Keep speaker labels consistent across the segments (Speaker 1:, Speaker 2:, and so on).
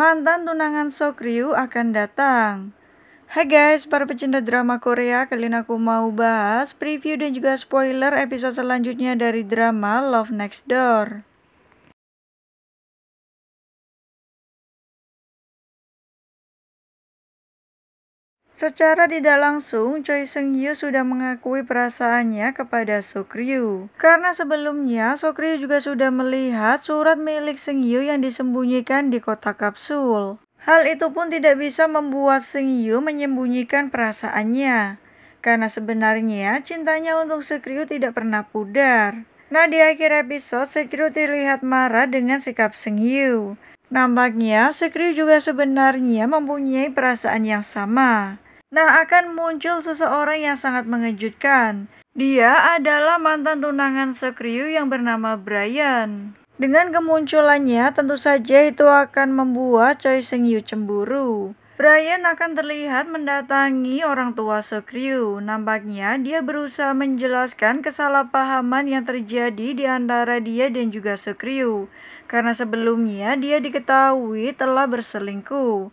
Speaker 1: mantan tunangan Sokryu akan datang. Hai guys, para pecinta drama Korea, kali ini aku mau bahas preview dan juga spoiler episode selanjutnya dari drama Love Next Door. Secara tidak langsung, Choi Seung Hyo sudah mengakui perasaannya kepada Suk Ryu. Karena sebelumnya, Suk Ryu juga sudah melihat surat milik Seung Hyo yang disembunyikan di kotak kapsul. Hal itu pun tidak bisa membuat Seung Hyo menyembunyikan perasaannya. Karena sebenarnya cintanya untuk Suk Ryu tidak pernah pudar. Nah di akhir episode, Ryu terlihat marah dengan sikap Seung Hyo. Nampaknya Sekri juga sebenarnya mempunyai perasaan yang sama. Nah, akan muncul seseorang yang sangat mengejutkan. Dia adalah mantan tunangan Sekriu yang bernama Brian. Dengan kemunculannya, tentu saja itu akan membuat Choi Seung Yu cemburu. Brian akan terlihat mendatangi orang tua Sekriu. Nampaknya dia berusaha menjelaskan kesalahpahaman yang terjadi di antara dia dan juga Sekriu. Karena sebelumnya dia diketahui telah berselingkuh.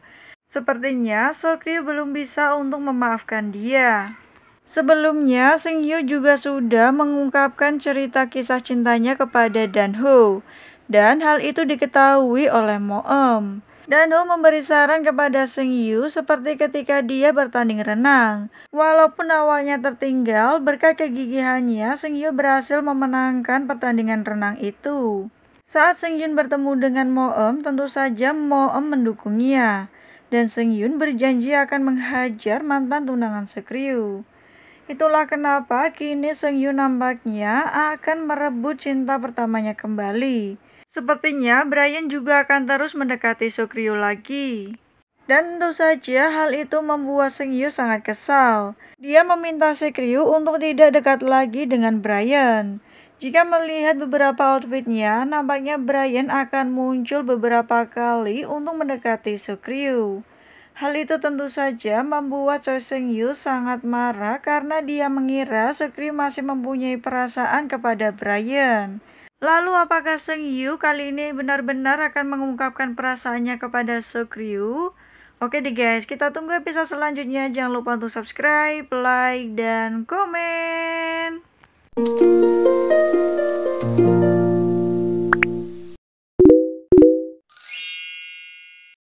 Speaker 1: Sepertinya Sokrio belum bisa untuk memaafkan dia. Sebelumnya, Seung Hyo juga sudah mengungkapkan cerita kisah cintanya kepada Dan Ho, dan hal itu diketahui oleh Mo Eum. Dan Ho memberi saran kepada Seung Hyo seperti ketika dia bertanding renang. Walaupun awalnya tertinggal, berkat kegigihannya Seung Hyo berhasil memenangkan pertandingan renang itu. Saat Seung Yun bertemu dengan Mo Eum, tentu saja Mo Eum mendukungnya dan Seng Yun berjanji akan menghajar mantan tunangan Sekriu. Itulah kenapa kini Seng Yun nampaknya akan merebut cinta pertamanya kembali. Sepertinya Brian juga akan terus mendekati Sukriu lagi. Dan tentu saja hal itu membuat Seng Yoon sangat kesal. Dia meminta Sekriu untuk tidak dekat lagi dengan Brian. Jika melihat beberapa outfitnya, nampaknya Brian akan muncul beberapa kali untuk mendekati Sukryu. Hal itu tentu saja membuat Choi Seung Yu sangat marah karena dia mengira Sukryu masih mempunyai perasaan kepada Brian. Lalu apakah Seung Yu kali ini benar-benar akan mengungkapkan perasaannya kepada Sukryu? Oke deh guys, kita tunggu episode selanjutnya. Jangan lupa untuk subscribe, like, dan komen. thank you